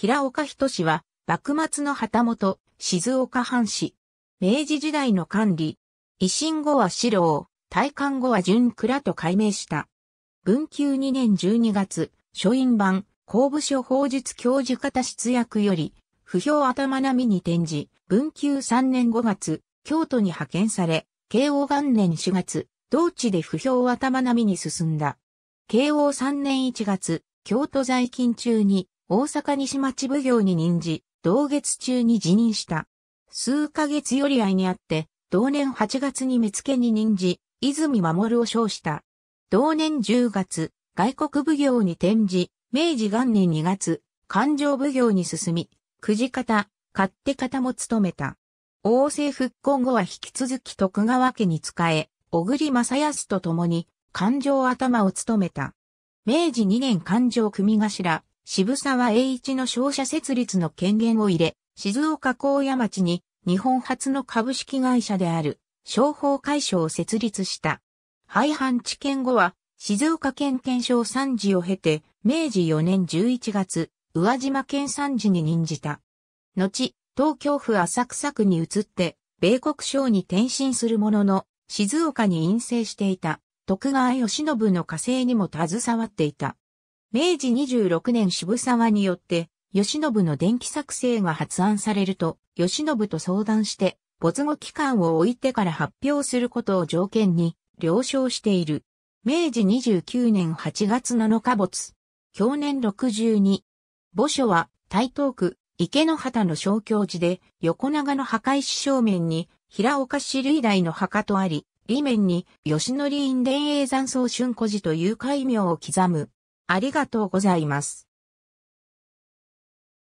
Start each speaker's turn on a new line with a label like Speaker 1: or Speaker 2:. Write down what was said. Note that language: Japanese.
Speaker 1: 平岡人氏は、幕末の旗本、静岡藩士。明治時代
Speaker 2: の管理。維新後は四郎、退官後は純倉と改名した。文久2年12月、書院版、公部書法術教授方出役より、不評頭並みに転じ、文久3年5月、京都に派遣され、慶応元年4月、同地で不評頭並みに進んだ。慶応3年1月、京都在勤中に、大阪西町奉行に任じ、同月中に辞任した。数ヶ月寄り合いにあって、同年8月に目付に任じ、泉守を称した。同年10月、外国奉行に転じ、明治元年2月、環状奉行に進み、くじ方、勝手方も務めた。王政復興後は引き続き徳川家に仕え、小栗正康と共に、環状頭を務めた。明治2年環状組頭、渋沢栄一の商社設立の権限を入れ、静岡高野町に日本初の株式会社である商法会社を設立した。廃藩置県後は静岡県県省参事を経て、明治4年11月、宇和島県参事に任じた。後、東京府浅草区に移って、米国省に転身するものの、静岡に陰性していた、徳川慶喜の火星にも携わっていた。明治26年渋沢によって、吉信の電気作成が発案されると、吉信と相談して、没後期間を置いてから発表することを条件に、了承している。明治29年8月7日没。去年62。墓所は、台東区、池の畑の小教寺で、横長の墓石正面に、平岡市類大の墓とあり、裏面に、吉野林伝営山荘春古寺とい
Speaker 1: う戒名を刻む。ありがとうございます。